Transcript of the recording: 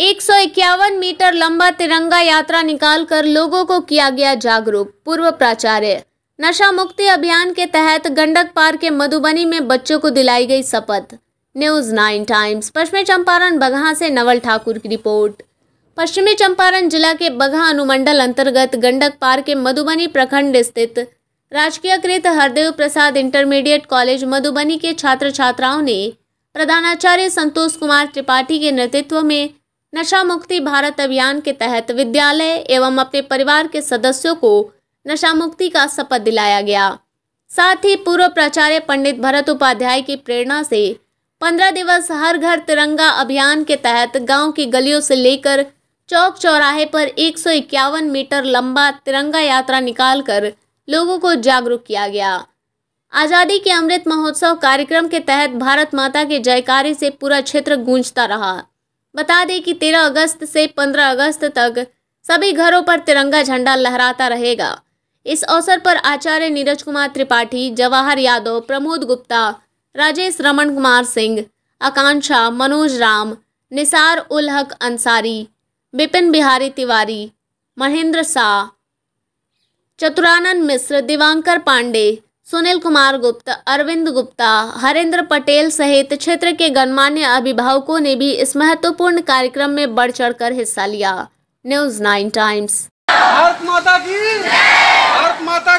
151 metre लंबा तिरंगा यात्रा निकालकर लोगों को किया गया जागरूक पूर्व प्राचार्य नशा मुक्ति अभियान के तहत गंडक पार के मधुबनी में बच्चों को दिलाई गई शपथ न्यूज नाइन टाइम्स पश्चिमी चंपारण बगहा से नवल ठाकुर की रिपोर्ट पश्चिमी चंपारण जिला के बगहा अनुमंडल अंतर्गत गंडक पार के मधुबनी प्रखंड स्थित राजकीयकृत हरदेव प्रसाद इंटरमीडिएट कॉलेज मधुबनी के छात्र छात्राओं ने प्रधानाचार्य संतोष कुमार त्रिपाठी के नेतृत्व में नशा मुक्ति भारत अभियान के तहत विद्यालय एवं अपने परिवार के सदस्यों को नशा मुक्ति का शपथ दिलाया गया साथ ही पूर्व प्राचार्य पंडित भरत उपाध्याय की प्रेरणा से पंद्रह दिवस हर घर तिरंगा अभियान के तहत गांव की गलियों से लेकर चौक चौराहे पर एक मीटर लंबा तिरंगा यात्रा निकालकर लोगों को जागरूक किया गया आज़ादी के अमृत महोत्सव कार्यक्रम के तहत भारत माता के जयकारे से पूरा क्षेत्र गूंजता रहा बता दें कि 13 अगस्त से 15 अगस्त तक सभी घरों पर तिरंगा झंडा लहराता रहेगा इस अवसर पर आचार्य नीरज कुमार त्रिपाठी जवाहर यादव प्रमोद गुप्ता राजेश रमन कुमार सिंह आकांक्षा मनोज राम निसार उल हक अंसारी बिपिन बिहारी तिवारी महेंद्र शाह चतुरानंद मिश्र दिवांकर पांडे सुनील कुमार गुप्ता अरविंद गुप्ता हरेंद्र पटेल सहित क्षेत्र के गणमान्य अभिभावकों ने भी इस महत्वपूर्ण कार्यक्रम में बढ़ चढ़ कर हिस्सा लिया न्यूज नाइन टाइम्स भारत माता की भारत माता